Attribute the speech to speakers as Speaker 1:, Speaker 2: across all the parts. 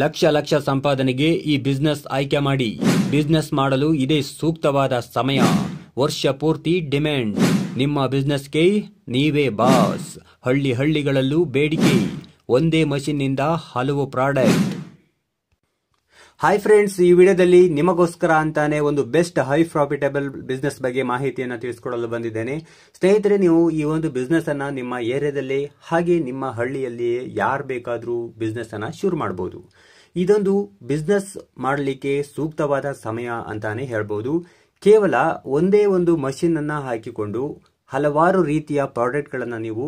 Speaker 1: ಲಕ್ಷ ಲಕ್ಷ ಸಂಪಾದನೆಗೆ ಈ ಬಿಸ್ನೆಸ್ ಆಯ್ಕೆ ಮಾಡಿ ಬಿಸ್ನೆಸ್ ಮಾಡಲು ಇದೇ ಸೂಕ್ತವಾದ ಸಮಯ ವರ್ಷ ಪೂರ್ತಿ ಡಿಮ್ಯಾಂಡ್ ನಿಮ್ಮ ಬಿಸ್ನೆಸ್ಗೆ ನೀವೇ ಬಾಸ್ ಹಳ್ಳಿ ಹಳ್ಳಿಗಳಲ್ಲೂ ಬೇಡಿಕೆ ಒಂದೇ ಮಷಿನ್ನಿಂದ ಹಲವು ಪ್ರಾಡಕ್ಟ್ ಹಾಯ್ ಫ್ರೆಂಡ್ಸ್ ಈ ವಿಡಿಯೋದಲ್ಲಿ ನಿಮಗೋಸ್ಕರ ಅಂತಾನೆ ಒಂದು ಬೆಸ್ಟ್ ಹೈ ಪ್ರಾಫಿಟಬಲ್ ಬಿಸ್ನೆಸ್ ಬಗ್ಗೆ ಮಾಹಿತಿಯನ್ನು ತಿಳಿಸ್ಕೊಳ್ಳಲು ಬಂದಿದ್ದೇನೆ ಸ್ನೇಹಿತರೆ ನೀವು ಈ ಒಂದು ಬಿಸ್ನೆಸ್ ಅನ್ನ ನಿಮ್ಮ ಏರಿಯಾದಲ್ಲಿ ಹಾಗೆ ನಿಮ್ಮ ಹಳ್ಳಿಯಲ್ಲಿಯೇ ಯಾರು ಬೇಕಾದರೂ ಬಿಸ್ನೆಸ್ ಅನ್ನ ಶುರು ಮಾಡಬಹುದು ಇದೊಂದು ಬಿಸ್ನೆಸ್ ಮಾಡಲಿಕ್ಕೆ ಸೂಕ್ತವಾದ ಸಮಯ ಅಂತಾನೆ ಹೇಳ್ಬೋದು ಕೇವಲ ಒಂದೇ ಒಂದು ಮಷಿನ್ ಅನ್ನ ಹಾಕಿಕೊಂಡು ಹಲವಾರು ರೀತಿಯ ಪ್ರಾಡಕ್ಟ್ಗಳನ್ನು ನೀವು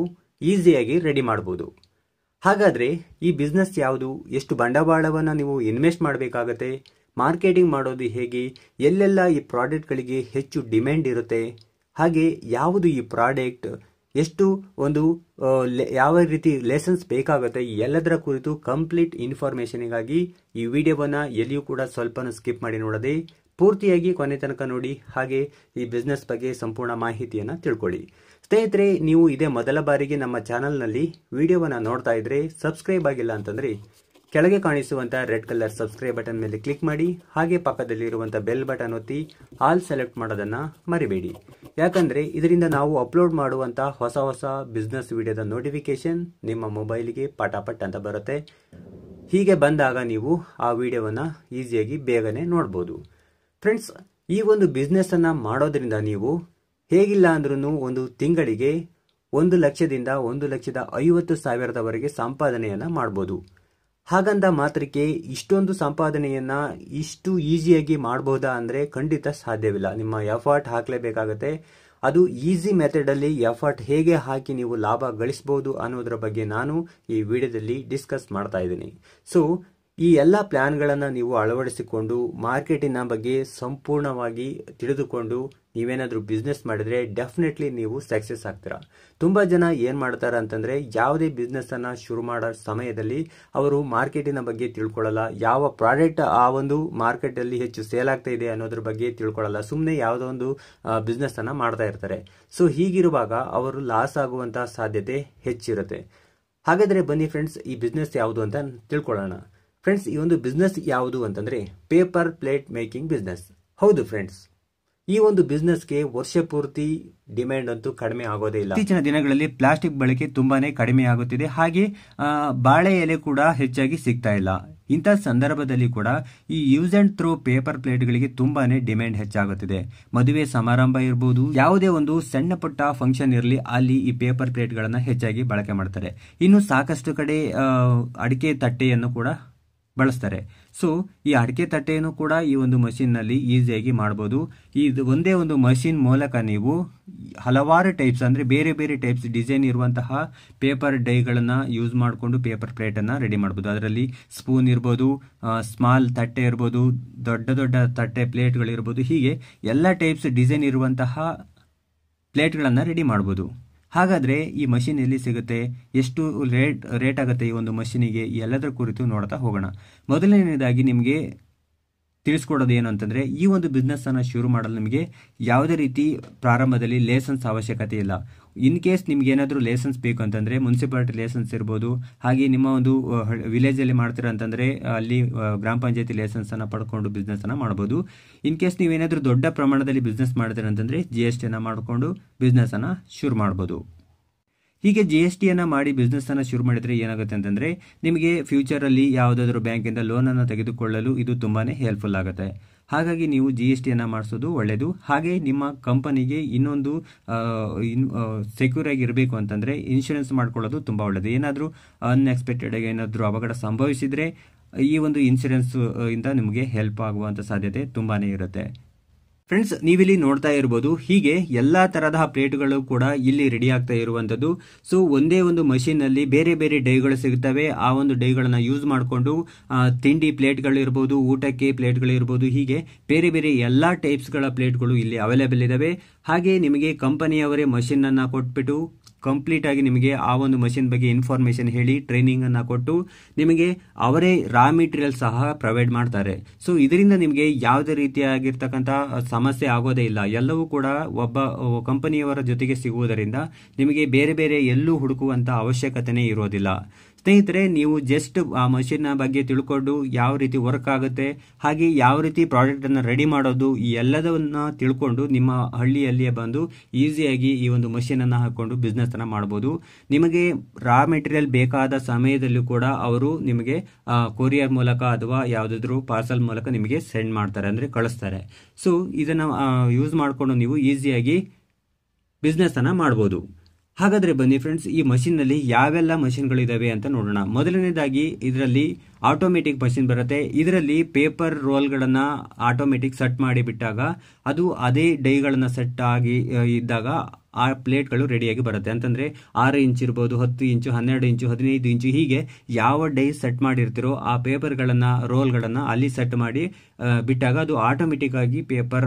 Speaker 1: ಈಸಿಯಾಗಿ ರೆಡಿ ಮಾಡಬಹುದು ಹಾಗಾದರೆ ಈ ಬಿಸ್ನೆಸ್ ಯಾವುದು ಎಷ್ಟು ಬಂಡವಾಳವನ್ನು ನೀವು ಇನ್ವೆಸ್ಟ್ ಮಾಡಬೇಕಾಗತ್ತೆ ಮಾರ್ಕೆಟಿಂಗ್ ಮಾಡೋದು ಹೇಗೆ ಎಲ್ಲೆಲ್ಲ ಈ ಪ್ರಾಡಕ್ಟ್ಗಳಿಗೆ ಹೆಚ್ಚು ಡಿಮ್ಯಾಂಡ್ ಇರುತ್ತೆ ಹಾಗೆ ಯಾವುದು ಈ ಪ್ರಾಡಕ್ಟ್ ಎಷ್ಟು ಒಂದು ಯಾವ ರೀತಿ ಲೆಸನ್ಸ್ ಬೇಕಾಗುತ್ತೆ ಎಲ್ಲದರ ಕುರಿತು ಕಂಪ್ಲೀಟ್ ಇನ್ಫಾರ್ಮೇಷನ್ಗಾಗಿ ಈ ವಿಡಿಯೋವನ್ನು ಎಲ್ಲಿಯೂ ಕೂಡ ಸ್ವಲ್ಪನೂ ಸ್ಕಿಪ್ ಮಾಡಿ ನೋಡದೆ ಪೂರ್ತಿಯಾಗಿ ಕೊನೆ ತನಕ ನೋಡಿ ಹಾಗೆ ಈ ಬಿಸ್ನೆಸ್ ಬಗ್ಗೆ ಸಂಪೂರ್ಣ ಮಾಹಿತಿಯನ್ನು ತಿಳ್ಕೊಳ್ಳಿ ಸ್ನೇಹಿತರೆ ನೀವು ಇದೇ ಮೊದಲ ಬಾರಿಗೆ ನಮ್ಮ ಚಾನಲ್ನಲ್ಲಿ ವಿಡಿಯೋವನ್ನು ನೋಡ್ತಾ ಇದ್ರೆ ಸಬ್ಸ್ಕ್ರೈಬ್ ಆಗಿಲ್ಲ ಅಂತಂದ್ರೆ ಕೆಳಗೆ ಕಾಣಿಸುವಂಥ ರೆಡ್ ಕಲರ್ ಸಬ್ಸ್ಕ್ರೈಬ್ ಬಟನ್ ಮೇಲೆ ಕ್ಲಿಕ್ ಮಾಡಿ ಹಾಗೆ ಪಕ್ಕದಲ್ಲಿರುವಂಥ ಬೆಲ್ ಬಟನ್ ಒತ್ತಿ ಆಲ್ ಸೆಲೆಕ್ಟ್ ಮಾಡೋದನ್ನು ಮರಿಬೇಡಿ ಯಾಕಂದರೆ ಇದರಿಂದ ನಾವು ಅಪ್ಲೋಡ್ ಮಾಡುವಂಥ ಹೊಸ ಹೊಸ ಬಿಸ್ನೆಸ್ ವಿಡಿಯೋದ ನೋಟಿಫಿಕೇಶನ್ ನಿಮ್ಮ ಮೊಬೈಲ್ಗೆ ಪಟಾಪಟ್ ಅಂತ ಬರುತ್ತೆ ಹೀಗೆ ಬಂದಾಗ ನೀವು ಆ ವಿಡಿಯೋವನ್ನು ಈಸಿಯಾಗಿ ಬೇಗನೆ ನೋಡ್ಬೋದು ಫ್ರೆಂಡ್ಸ್ ಈ ಒಂದು ಅನ್ನ ಮಾಡೋದ್ರಿಂದ ನೀವು ಹೇಗಿಲ್ಲ ಅಂದ್ರೂ ಒಂದು ತಿಂಗಳಿಗೆ ಒಂದು ಲಕ್ಷದಿಂದ ಒಂದು ಲಕ್ಷದ ಐವತ್ತು ಸಾವಿರದವರೆಗೆ ಸಂಪಾದನೆಯನ್ನ ಮಾಡ್ಬೋದು ಹಾಗಂದ ಮಾತ್ರಕ್ಕೆ ಇಷ್ಟೊಂದು ಸಂಪಾದನೆಯನ್ನ ಇಷ್ಟು ಈಸಿಯಾಗಿ ಮಾಡಬಹುದಾ ಅಂದ್ರೆ ಖಂಡಿತ ಸಾಧ್ಯವಿಲ್ಲ ನಿಮ್ಮ ಎಫರ್ಟ್ ಹಾಕಲೇಬೇಕಾಗತ್ತೆ ಅದು ಈಸಿ ಮೆಥಡಲ್ಲಿ ಎಫರ್ಟ್ ಹೇಗೆ ಹಾಕಿ ನೀವು ಲಾಭ ಗಳಿಸಬಹುದು ಅನ್ನೋದ್ರ ಬಗ್ಗೆ ನಾನು ಈ ವಿಡಿಯೋದಲ್ಲಿ ಡಿಸ್ಕಸ್ ಮಾಡ್ತಾ ಇದ್ದೀನಿ ಸೊ ಈ ಎಲ್ಲ ಪ್ಲ್ಯಾನ್ಗಳನ್ನು ನೀವು ಅಳವಡಿಸಿಕೊಂಡು ಮಾರ್ಕೆಟಿನ ಬಗ್ಗೆ ಸಂಪೂರ್ಣವಾಗಿ ತಿಳಿದುಕೊಂಡು ನೀವೇನಾದರೂ ಬಿಸ್ನೆಸ್ ಮಾಡಿದರೆ ಡೆಫಿನೆಟ್ಲಿ ನೀವು ಸಕ್ಸಸ್ ಆಗ್ತೀರಾ ತುಂಬ ಜನ ಏನು ಮಾಡ್ತಾರೆ ಅಂತಂದರೆ ಯಾವುದೇ ಬಿಸ್ನೆಸ್ಸನ್ನು ಶುರು ಮಾಡೋ ಸಮಯದಲ್ಲಿ ಅವರು ಮಾರ್ಕೆಟಿನ ಬಗ್ಗೆ ತಿಳ್ಕೊಳ್ಳಲ್ಲ ಯಾವ ಪ್ರಾಡಕ್ಟ್ ಆ ಒಂದು ಮಾರ್ಕೆಟಲ್ಲಿ ಹೆಚ್ಚು ಸೇಲ್ ಆಗ್ತಾ ಇದೆ ಅನ್ನೋದ್ರ ಬಗ್ಗೆ ತಿಳ್ಕೊಳ್ಳಲ್ಲ ಸುಮ್ಮನೆ ಯಾವುದೋ ಒಂದು ಬಿಸ್ನೆಸ್ಸನ್ನು ಮಾಡ್ತಾ ಇರ್ತಾರೆ ಸೊ ಹೀಗಿರುವಾಗ ಅವರು ಲಾಸ್ ಆಗುವಂಥ ಸಾಧ್ಯತೆ ಹೆಚ್ಚಿರುತ್ತೆ ಹಾಗಾದರೆ ಬನ್ನಿ ಫ್ರೆಂಡ್ಸ್ ಈ ಬಿಸ್ನೆಸ್ ಯಾವುದು ಅಂತ ತಿಳ್ಕೊಳ್ಳೋಣ ಫ್ರೆಂಡ್ಸ್ ಈ ಒಂದು ಬಿಸ್ನೆಸ್ ಯಾವುದು ಅಂತಂದ್ರೆ ಪೇಪರ್ ಪ್ಲೇಟ್ ಮೇಕಿಂಗ್ ಬಿಸ್ನೆಸ್ ಹೌದು ಫ್ರೆಂಡ್ಸ್ ಈ ಒಂದು ಬಿಸ್ನೆಸ್ಗೆ ವರ್ಷ ಪೂರ್ತಿ ಡಿಮ್ಯಾಂಡ್ ಅಂತೂ ಕಡಿಮೆ ಆಗೋದೇ ಇಲ್ಲ ಇತ್ತೀಚಿನ ದಿನಗಳಲ್ಲಿ ಪ್ಲಾಸ್ಟಿಕ್ ಬಳಕೆ ತುಂಬಾನೇ ಕಡಿಮೆ ಆಗುತ್ತಿದೆ ಹಾಗೆ ಬಾಳೆ ಎಲೆ ಕೂಡ ಹೆಚ್ಚಾಗಿ ಸಿಗ್ತಾ ಇಲ್ಲ ಇಂಥ ಸಂದರ್ಭದಲ್ಲಿ ಕೂಡ ಈ ಯೂಸ್ ಅಂಡ್ ಥ್ರೋ ಪೇಪರ್ ಪ್ಲೇಟ್ಗಳಿಗೆ ತುಂಬಾನೇ ಡಿಮ್ಯಾಂಡ್ ಹೆಚ್ಚಾಗುತ್ತಿದೆ ಮದುವೆ ಸಮಾರಂಭ ಇರಬಹುದು ಯಾವುದೇ ಒಂದು ಸಣ್ಣ ಪುಟ್ಟ ಫಂಕ್ಷನ್ ಇರಲಿ ಅಲ್ಲಿ ಈ ಪೇಪರ್ ಪ್ಲೇಟ್ಗಳನ್ನು ಹೆಚ್ಚಾಗಿ ಬಳಕೆ ಮಾಡ್ತಾರೆ ಇನ್ನು ಸಾಕಷ್ಟು ಕಡೆ ಅಡಿಕೆ ತಟ್ಟೆಯನ್ನು ಕೂಡ ಬಳಸ್ತಾರೆ ಸೊ ಈ ಅಡಿಕೆ ತಟ್ಟೆಯನ್ನು ಕೂಡ ಈ ಒಂದು ಮಷೀನ್ನಲ್ಲಿ ಈಸಿಯಾಗಿ ಮಾಡ್ಬೋದು ಇದು ಒಂದೇ ಒಂದು ಮಷಿನ್ ಮೂಲಕ ನೀವು ಹಲವಾರು ಟೈಪ್ಸ್ ಅಂದರೆ ಬೇರೆ ಬೇರೆ ಟೈಪ್ಸ್ ಡಿಸೈನ್ ಇರುವಂತಹ ಪೇಪರ್ ಡೈಗಳನ್ನು ಯೂಸ್ ಮಾಡಿಕೊಂಡು ಪೇಪರ್ ಪ್ಲೇಟನ್ನು ರೆಡಿ ಮಾಡ್ಬೋದು ಅದರಲ್ಲಿ ಸ್ಪೂನ್ ಇರ್ಬೋದು ಸ್ಮಾಲ್ ತಟ್ಟೆ ಇರ್ಬೋದು ದೊಡ್ಡ ದೊಡ್ಡ ತಟ್ಟೆ ಪ್ಲೇಟ್ಗಳಿರ್ಬೋದು ಹೀಗೆ ಎಲ್ಲ ಟೈಪ್ಸ್ ಡಿಸೈನ್ ಇರುವಂತಹ ಪ್ಲೇಟ್ಗಳನ್ನು ರೆಡಿ ಮಾಡ್ಬೋದು ಹಾಗಾದರೆ ಈ ಮಷಿನ್ ಎಲ್ಲಿ ಸಿಗುತ್ತೆ ಎಷ್ಟು ರೇಟ್ ರೇಟ್ ಆಗುತ್ತೆ ಈ ಒಂದು ಮಷಿನಿಗೆ ಎಲ್ಲದರ ಕುರಿತು ನೋಡ್ತಾ ಹೋಗೋಣ ಮೊದಲನೇದಾಗಿ ನಿಮಗೆ ತಿಳಿಸ್ಕೊಡೋದು ಏನು ಅಂತಂದರೆ ಈ ಒಂದು ಬಿಸ್ನೆಸ್ಸನ್ನು ಶುರು ಮಾಡಲು ನಿಮಗೆ ಯಾವುದೇ ರೀತಿ ಪ್ರಾರಂಭದಲ್ಲಿ ಲೇಸನ್ಸ್ ಅವಶ್ಯಕತೆ ಇಲ್ಲ ಇನ್ ಕೇಸ್ ನಿಮ್ಗೆ ಏನಾದರೂ ಲೈಸೆನ್ಸ್ ಬೇಕು ಅಂತಂದ್ರೆ ಮುನ್ಸಿಪಾಲಿಟಿ ಲೈಸೆನ್ಸ್ ಇರ್ಬೋದು ಹಾಗೆ ನಿಮ್ಮ ಒಂದು ವಿಲೇಜ್ ಅಲ್ಲಿ ಮಾಡ್ತೀರ ಅಂತಂದ್ರೆ ಅಲ್ಲಿ ಗ್ರಾಮ ಪಂಚಾಯತಿ ಅನ್ನ ಪಡ್ಕೊಂಡು ಅನ್ನ ಮಾಡಬಹುದು ಇನ್ ಕೇಸ್ ನೀವೇನಾದರೂ ದೊಡ್ಡ ಪ್ರಮಾಣದಲ್ಲಿ ಬಿಸ್ನೆಸ್ ಮಾಡ್ತೀರಾ ಅಂತಂದ್ರೆ ಜಿ ಎಸ್ ಅನ್ನ ಮಾಡಿಕೊಂಡು ಅನ್ನ ಶುರು ಮಾಡಬಹುದು ಹೀಗೆ ಜಿ ಎಸ್ ಟಿಯನ್ನು ಮಾಡಿ ಅನ್ನ ಶುರು ಮಾಡಿದ್ರೆ ಏನಾಗುತ್ತೆ ಅಂತಂದ್ರೆ ನಿಮಗೆ ಬ್ಯಾಂಕ್ ಇಂದ ಬ್ಯಾಂಕಿಂದ ಲೋನನ್ನು ತೆಗೆದುಕೊಳ್ಳಲು ಇದು ತುಂಬಾನೇ ಹೆಲ್ಪ್ಫುಲ್ ಆಗುತ್ತೆ ಹಾಗಾಗಿ ನೀವು ಜಿ ಎಸ್ ಟಿಯನ್ನು ಮಾಡಿಸೋದು ಒಳ್ಳೆಯದು ಹಾಗೆ ನಿಮ್ಮ ಕಂಪನಿಗೆ ಇನ್ನೊಂದು ಸೆಕ್ಯೂರ್ ಆಗಿರಬೇಕು ಅಂತಂದರೆ ಇನ್ಶೂರೆನ್ಸ್ ಮಾಡ್ಕೊಳ್ಳೋದು ತುಂಬ ಒಳ್ಳೆಯದು ಏನಾದರೂ ಅನ್ಎಕ್ಸ್ಪೆಕ್ಟೆಡ್ ಏನಾದರೂ ಅವಘಡ ಸಂಭವಿಸಿದರೆ ಈ ಒಂದು ಇನ್ಶೂರೆನ್ಸ್ ಇಂದ ನಿಮಗೆ ಹೆಲ್ಪ್ ಆಗುವಂಥ ಸಾಧ್ಯತೆ ತುಂಬಾ ಇರುತ್ತೆ ಫ್ರೆಂಡ್ಸ್ ನೀವಿಲ್ಲಿ ನೋಡ್ತಾ ಇರಬಹುದು ಹೀಗೆ ಎಲ್ಲಾ ತರಹದ ಪ್ಲೇಟ್ಗಳು ಕೂಡ ಇಲ್ಲಿ ರೆಡಿ ಆಗ್ತಾ ಇರುವಂತದ್ದು ಸೊ ಒಂದೇ ಒಂದು ಮಷೀನ್ ಅಲ್ಲಿ ಬೇರೆ ಬೇರೆ ಡೈಗಳು ಸಿಗುತ್ತವೆ ಆ ಒಂದು ಡೈಗಳನ್ನ ಯೂಸ್ ಮಾಡಿಕೊಂಡು ತಿಂಡಿ ಪ್ಲೇಟ್ಗಳು ಇರಬಹುದು ಊಟಕ್ಕೆ ಪ್ಲೇಟ್ಗಳು ಇರಬಹುದು ಹೀಗೆ ಬೇರೆ ಬೇರೆ ಟೈಪ್ಸ್ ಟೈಪ್ಸ್ಗಳ ಪ್ಲೇಟ್ಗಳು ಇಲ್ಲಿ ಅವೈಲೇಬಲ್ ಇದಾವೆ ಹಾಗೆ ನಿಮಗೆ ಕಂಪನಿಯವರೇ ಮಷೀನ್ ಅನ್ನ ಕೊಟ್ಬಿಟ್ಟು ಕಂಪ್ಲೀಟ್ ಆಗಿ ನಿಮಗೆ ಆ ಒಂದು ಮಷಿನ್ ಬಗ್ಗೆ ಇನ್ಫಾರ್ಮೇಶನ್ ಹೇಳಿ ಟ್ರೈನಿಂಗ್ ಅನ್ನು ಕೊಟ್ಟು ನಿಮಗೆ ಅವರೇ ರಾ ಮೆಟೀರಿಯಲ್ ಸಹ ಪ್ರೊವೈಡ್ ಮಾಡ್ತಾರೆ ಸೊ ಇದರಿಂದ ನಿಮಗೆ ಯಾವುದೇ ರೀತಿಯಾಗಿರ್ತಕ್ಕಂಥ ಸಮಸ್ಯೆ ಆಗೋದೇ ಇಲ್ಲ ಎಲ್ಲವೂ ಕೂಡ ಒಬ್ಬ ಕಂಪನಿಯವರ ಜೊತೆಗೆ ಸಿಗುವುದರಿಂದ ನಿಮಗೆ ಬೇರೆ ಬೇರೆ ಎಲ್ಲೂ ಹುಡುಕುವಂತ ಅವಶ್ಯಕತೆನೇ ಇರೋದಿಲ್ಲ ಸ್ನೇಹಿತರೆ ನೀವು ಜಸ್ಟ್ ಆ ಮಷಿನ್ನ ಬಗ್ಗೆ ತಿಳ್ಕೊಂಡು ಯಾವ ರೀತಿ ವರ್ಕ್ ಆಗುತ್ತೆ ಹಾಗೆ ಯಾವ ರೀತಿ ಪ್ರಾಡಕ್ಟನ್ನು ರೆಡಿ ಮಾಡೋದು ಈ ಎಲ್ಲದನ್ನ ತಿಳ್ಕೊಂಡು ನಿಮ್ಮ ಹಳ್ಳಿಯಲ್ಲಿಯೇ ಬಂದು ಈಸಿಯಾಗಿ ಈ ಒಂದು ಮಷೀನನ್ನು ಹಾಕ್ಕೊಂಡು ಬಿಸ್ನೆಸ್ನ ಮಾಡ್ಬೋದು ನಿಮಗೆ ರಾ ಮೆಟೀರಿಯಲ್ ಬೇಕಾದ ಸಮಯದಲ್ಲೂ ಕೂಡ ಅವರು ನಿಮಗೆ ಕೊರಿಯರ್ ಮೂಲಕ ಅಥವಾ ಯಾವುದಾದ್ರೂ ಪಾರ್ಸಲ್ ಮೂಲಕ ನಿಮಗೆ ಸೆಂಡ್ ಮಾಡ್ತಾರೆ ಅಂದರೆ ಕಳಿಸ್ತಾರೆ ಸೊ ಇದನ್ನು ಯೂಸ್ ಮಾಡಿಕೊಂಡು ನೀವು ಈಸಿಯಾಗಿ ಬಿಸ್ನೆಸ್ಸನ್ನು ಮಾಡ್ಬೋದು ಹಾಗಾದ್ರೆ ಬನ್ನಿ ಫ್ರೆಂಡ್ಸ್ ಈ ನಲ್ಲಿ ಯಾವೆಲ್ಲ ಇದ್ದಾವೆ ಅಂತ ನೋಡೋಣ ಮೊದಲನೇದಾಗಿ ಇದರಲ್ಲಿ ಆಟೋಮೆಟಿಕ್ ಮಷಿನ್ ಬರುತ್ತೆ ಇದರಲ್ಲಿ ಪೇಪರ್ ರೋಲ್ಗಳನ್ನ ಆಟೋಮೆಟಿಕ್ ಸೆಟ್ ಬಿಟ್ಟಾಗ ಅದು ಅದೇ ಡೈಗಳನ್ನ ಸೆಟ್ ಆಗಿ ಇದ್ದಾಗ ಆ ಪ್ಲೇಟ್ಗಳು ರೆಡಿಯಾಗಿ ಬರುತ್ತೆ ಅಂತಂದ್ರೆ ಆರು ಇಂಚ್ ಇರ್ಬೋದು ಹತ್ತು ಇಂಚು ಹನ್ನೆರಡು ಇಂಚು ಹದಿನೈದು ಇಂಚು ಹೀಗೆ ಯಾವ ಡೈ ಸೆಟ್ ಮಾಡಿರ್ತಿರೋ ಆ ರೋಲ್ ಗಳನ್ನ ಅಲ್ಲಿ ಸೆಟ್ ಮಾಡಿ ಬಿಟ್ಟಾಗ ಅದು ಆಟೋಮೆಟಿಕ್ ಆಗಿ ಪೇಪರ್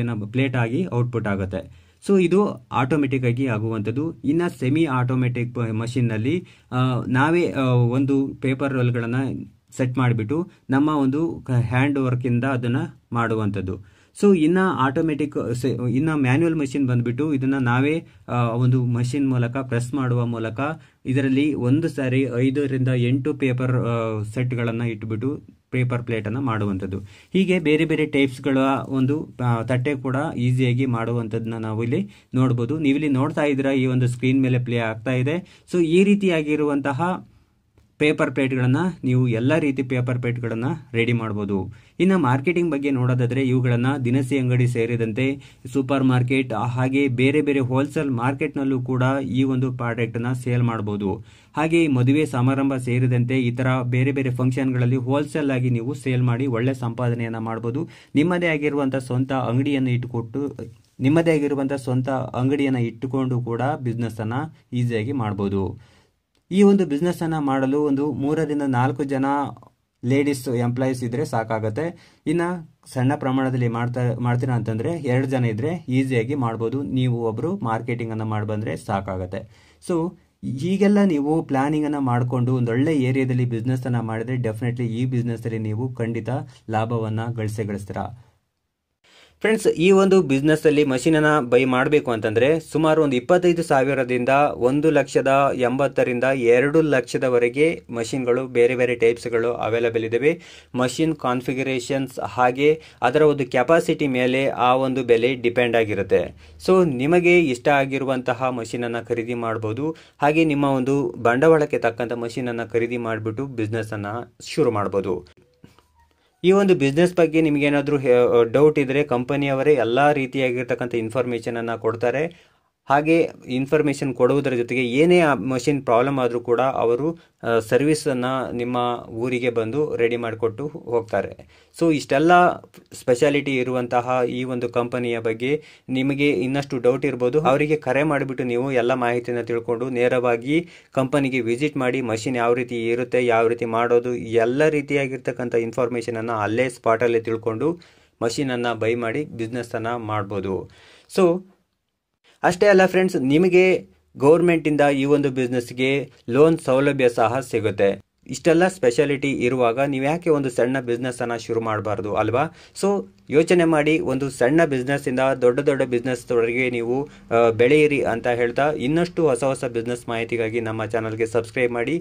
Speaker 1: ಏನ ಪ್ಲೇಟ್ ಆಗಿ ಔಟ್ಪುಟ್ ಆಗುತ್ತೆ ಸೊ ಇದು ಆಟೋಮೆಟಿಕ್ ಆಗಿ ಆಗುವಂಥದ್ದು ಇನ್ನು ಸೆಮಿ ಆಟೋಮೆಟಿಕ್ ಮಷಿನ್ನಲ್ಲಿ ನಾವೇ ಒಂದು ಪೇಪರ್ ರೋಲ್ಗಳನ್ನು ಸೆಟ್ ಮಾಡಿಬಿಟ್ಟು ನಮ್ಮ ಒಂದು ಹ್ಯಾಂಡ್ ವರ್ಕಿಂದ ಅದನ್ನು ಮಾಡುವಂಥದ್ದು ಸೊ ಇನ್ನು ಆಟೋಮೆಟಿಕ್ ಇನ್ನು ಮ್ಯಾನ್ಯುವಲ್ ಮಷಿನ್ ಬಂದ್ಬಿಟ್ಟು ಇದನ್ನ ನಾವೇ ಒಂದು ಮಷಿನ್ ಮೂಲಕ ಪ್ರೆಸ್ ಮಾಡುವ ಮೂಲಕ ಇದರಲ್ಲಿ ಒಂದು ಸಾರಿ ಐದರಿಂದ ಎಂಟು ಪೇಪರ್ ಸೆಟ್ಗಳನ್ನು ಇಟ್ಬಿಟ್ಟು ಪೇಪರ್ ಪ್ಲೇಟನ್ನು ಮಾಡುವಂಥದ್ದು ಹೀಗೆ ಬೇರೆ ಬೇರೆ ಟೈಪ್ಸ್ಗಳ ಒಂದು ತಟ್ಟೆ ಕೂಡ ಈಸಿಯಾಗಿ ಮಾಡುವಂಥದ್ದನ್ನ ನಾವು ಇಲ್ಲಿ ನೋಡ್ಬೋದು ನೀವಿಲ್ಲಿ ನೋಡ್ತಾ ಇದ್ದೀರಾ ಈ ಒಂದು ಸ್ಕ್ರೀನ್ ಮೇಲೆ ಪ್ಲೇ ಆಗ್ತಾ ಇದೆ ಸೊ ಈ ರೀತಿಯಾಗಿರುವಂತಹ ಪೇಪರ್ ಪ್ಲೇಟ್ಗಳನ್ನು ನೀವು ಎಲ್ಲ ರೀತಿ ಪೇಪರ್ ಪ್ಲೇಟ್ಗಳನ್ನು ರೆಡಿ ಮಾಡ್ಬೋದು ಇನ್ನು ಮಾರ್ಕೆಟಿಂಗ್ ಬಗ್ಗೆ ನೋಡೋದಾದರೆ ಇವುಗಳನ್ನು ದಿನಸಿ ಅಂಗಡಿ ಸೇರಿದಂತೆ ಸೂಪರ್ ಮಾರ್ಕೆಟ್ ಹಾಗೆ ಬೇರೆ ಬೇರೆ ಹೋಲ್ಸೇಲ್ ಮಾರ್ಕೆಟ್ನಲ್ಲೂ ಕೂಡ ಈ ಒಂದು ಪ್ರಾಡಕ್ಟನ್ನು ಸೇಲ್ ಮಾಡ್ಬೋದು ಹಾಗೆ ಮದುವೆ ಸಮಾರಂಭ ಸೇರಿದಂತೆ ಈ ಬೇರೆ ಬೇರೆ ಫಂಕ್ಷನ್ಗಳಲ್ಲಿ ಹೋಲ್ಸೇಲ್ ಆಗಿ ನೀವು ಸೇಲ್ ಮಾಡಿ ಒಳ್ಳೆ ಸಂಪಾದನೆಯನ್ನು ಮಾಡ್ಬೋದು ನಿಮ್ಮದೇ ಆಗಿರುವಂಥ ಸ್ವಂತ ಅಂಗಡಿಯನ್ನು ಇಟ್ಟುಕೊಟ್ಟು ನಿಮ್ಮದೇ ಆಗಿರುವಂಥ ಸ್ವಂತ ಅಂಗಡಿಯನ್ನು ಇಟ್ಟುಕೊಂಡು ಕೂಡ ಬಿಸ್ನೆಸ್ಸನ್ನು ಈಸಿಯಾಗಿ ಮಾಡ್ಬೋದು ಈ ಒಂದು ಅನ್ನ ಮಾಡಲು ಒಂದು ಮೂರರಿಂದ ನಾಲ್ಕು ಜನ ಲೇಡೀಸ್ ಎಂಪ್ಲಾಯೀಸ್ ಇದ್ದರೆ ಸಾಕಾಗುತ್ತೆ ಇನ್ನ ಸಣ್ಣ ಪ್ರಮಾಣದಲ್ಲಿ ಮಾಡ್ತಾ ಮಾಡ್ತೀರಾ ಅಂತಂದ್ರೆ ಎರಡು ಜನ ಇದ್ರೆ ಈಸಿಯಾಗಿ ಮಾಡ್ಬೋದು ನೀವು ಒಬ್ಬರು ಮಾರ್ಕೆಟಿಂಗನ್ನು ಮಾಡಿ ಬಂದರೆ ಸಾಕಾಗುತ್ತೆ ಸೊ ಈಗೆಲ್ಲ ನೀವು ಪ್ಲಾನಿಂಗ್ ಅನ್ನ ಮಾಡಿಕೊಂಡು ಒಳ್ಳೆ ಏರಿಯಾದಲ್ಲಿ ಅನ್ನ ಮಾಡಿದ್ರೆ ಡೆಫಿನೆಟ್ಲಿ ಈ ಅಲ್ಲಿ ನೀವು ಖಂಡಿತ ಲಾಭವನ್ನ ಗಳಿಸೇ ಗಳಿಸ್ತೀರಾ ಫ್ರೆಂಡ್ಸ್ ಈ ಒಂದು ಬಿಸ್ನೆಸ್ ಅಲ್ಲಿ ಅನ್ನ ಬೈ ಮಾಡಬೇಕು ಅಂತಂದ್ರೆ ಸುಮಾರು ಒಂದು ಇಪ್ಪತ್ತೈದು ಸಾವಿರದಿಂದ ಒಂದು ಲಕ್ಷದ ಎಂಬತ್ತರಿಂದ ಎರಡು ಲಕ್ಷದವರೆಗೆ ಮಷಿನ್ಗಳು ಬೇರೆ ಬೇರೆ ಟೈಪ್ಸ್ಗಳು ಅವೈಲಬಲ್ ಇದ್ದಾವೆ ಮಷಿನ್ ಕಾನ್ಫಿಗರೇಷನ್ಸ್ ಹಾಗೆ ಅದರ ಒಂದು ಕೆಪಾಸಿಟಿ ಮೇಲೆ ಆ ಒಂದು ಬೆಲೆ ಡಿಪೆಂಡ್ ಆಗಿರುತ್ತೆ ಸೊ ನಿಮಗೆ ಇಷ್ಟ ಆಗಿರುವಂತಹ ಅನ್ನ ಖರೀದಿ ಮಾಡಬಹುದು ಹಾಗೆ ನಿಮ್ಮ ಒಂದು ಬಂಡವಾಳಕ್ಕೆ ತಕ್ಕಂಥ ಅನ್ನ ಖರೀದಿ ಮಾಡಿಬಿಟ್ಟು ಬಿಸ್ನೆಸ್ ಅನ್ನ ಶುರು ಮಾಡಬಹುದು ಈ ಒಂದು ಬಿಸ್ನೆಸ್ ಬಗ್ಗೆ ನಿಮಗೇನಾದರೂ ಡೌಟ್ ಇದ್ದರೆ ಕಂಪನಿಯವರೇ ಎಲ್ಲ ರೀತಿಯಾಗಿರ್ತಕ್ಕಂಥ ಇನ್ಫಾರ್ಮೇಷನನ್ನು ಕೊಡ್ತಾರೆ ಹಾಗೆ ಇನ್ಫಾರ್ಮೇಷನ್ ಕೊಡುವುದರ ಜೊತೆಗೆ ಏನೇ ಆ ಮಷಿನ್ ಪ್ರಾಬ್ಲಮ್ ಆದರೂ ಕೂಡ ಅವರು ಸರ್ವಿಸನ್ನು ನಿಮ್ಮ ಊರಿಗೆ ಬಂದು ರೆಡಿ ಮಾಡಿಕೊಟ್ಟು ಹೋಗ್ತಾರೆ ಸೊ ಇಷ್ಟೆಲ್ಲ ಸ್ಪೆಷಾಲಿಟಿ ಇರುವಂತಹ ಈ ಒಂದು ಕಂಪನಿಯ ಬಗ್ಗೆ ನಿಮಗೆ ಇನ್ನಷ್ಟು ಡೌಟ್ ಇರ್ಬೋದು ಅವರಿಗೆ ಕರೆ ಮಾಡಿಬಿಟ್ಟು ನೀವು ಎಲ್ಲ ಮಾಹಿತಿಯನ್ನು ತಿಳ್ಕೊಂಡು ನೇರವಾಗಿ ಕಂಪನಿಗೆ ವಿಸಿಟ್ ಮಾಡಿ ಮಷಿನ್ ಯಾವ ರೀತಿ ಇರುತ್ತೆ ಯಾವ ರೀತಿ ಮಾಡೋದು ಎಲ್ಲ ರೀತಿಯಾಗಿರ್ತಕ್ಕಂಥ ಇನ್ಫಾರ್ಮೇಷನನ್ನು ಅಲ್ಲೇ ಸ್ಪಾಟಲ್ಲೇ ತಿಳ್ಕೊಂಡು ಮಷಿನನ್ನು ಬೈ ಮಾಡಿ ಬಿಸ್ನೆಸ್ಸನ್ನು ಮಾಡ್ಬೋದು ಸೊ ಅಷ್ಟೇ ಅಲ್ಲ ಫ್ರೆಂಡ್ಸ್ ನಿಮಗೆ ಗೌರ್ಮೆಂಟಿಂದ ಈ ಒಂದು ಬಿಸ್ನೆಸ್ಗೆ ಲೋನ್ ಸೌಲಭ್ಯ ಸಹ ಸಿಗುತ್ತೆ ಇಷ್ಟೆಲ್ಲ ಸ್ಪೆಷಾಲಿಟಿ ಇರುವಾಗ ನೀವು ಯಾಕೆ ಒಂದು ಸಣ್ಣ ಬಿಸ್ನೆಸ್ಸನ್ನು ಶುರು ಮಾಡಬಾರ್ದು ಅಲ್ವಾ ಸೊ ಯೋಚನೆ ಮಾಡಿ ಒಂದು ಸಣ್ಣ ಬಿಸ್ನೆಸ್ಸಿಂದ ದೊಡ್ಡ ದೊಡ್ಡ ಬಿಸ್ನೆಸ್ವರೆಗೆ ನೀವು ಬೆಳೆಯಿರಿ ಅಂತ ಹೇಳ್ತಾ ಇನ್ನಷ್ಟು ಹೊಸ ಹೊಸ ಬಿಸ್ನೆಸ್ ಮಾಹಿತಿಗಾಗಿ ನಮ್ಮ ಚಾನಲ್ಗೆ ಸಬ್ಸ್ಕ್ರೈಬ್ ಮಾಡಿ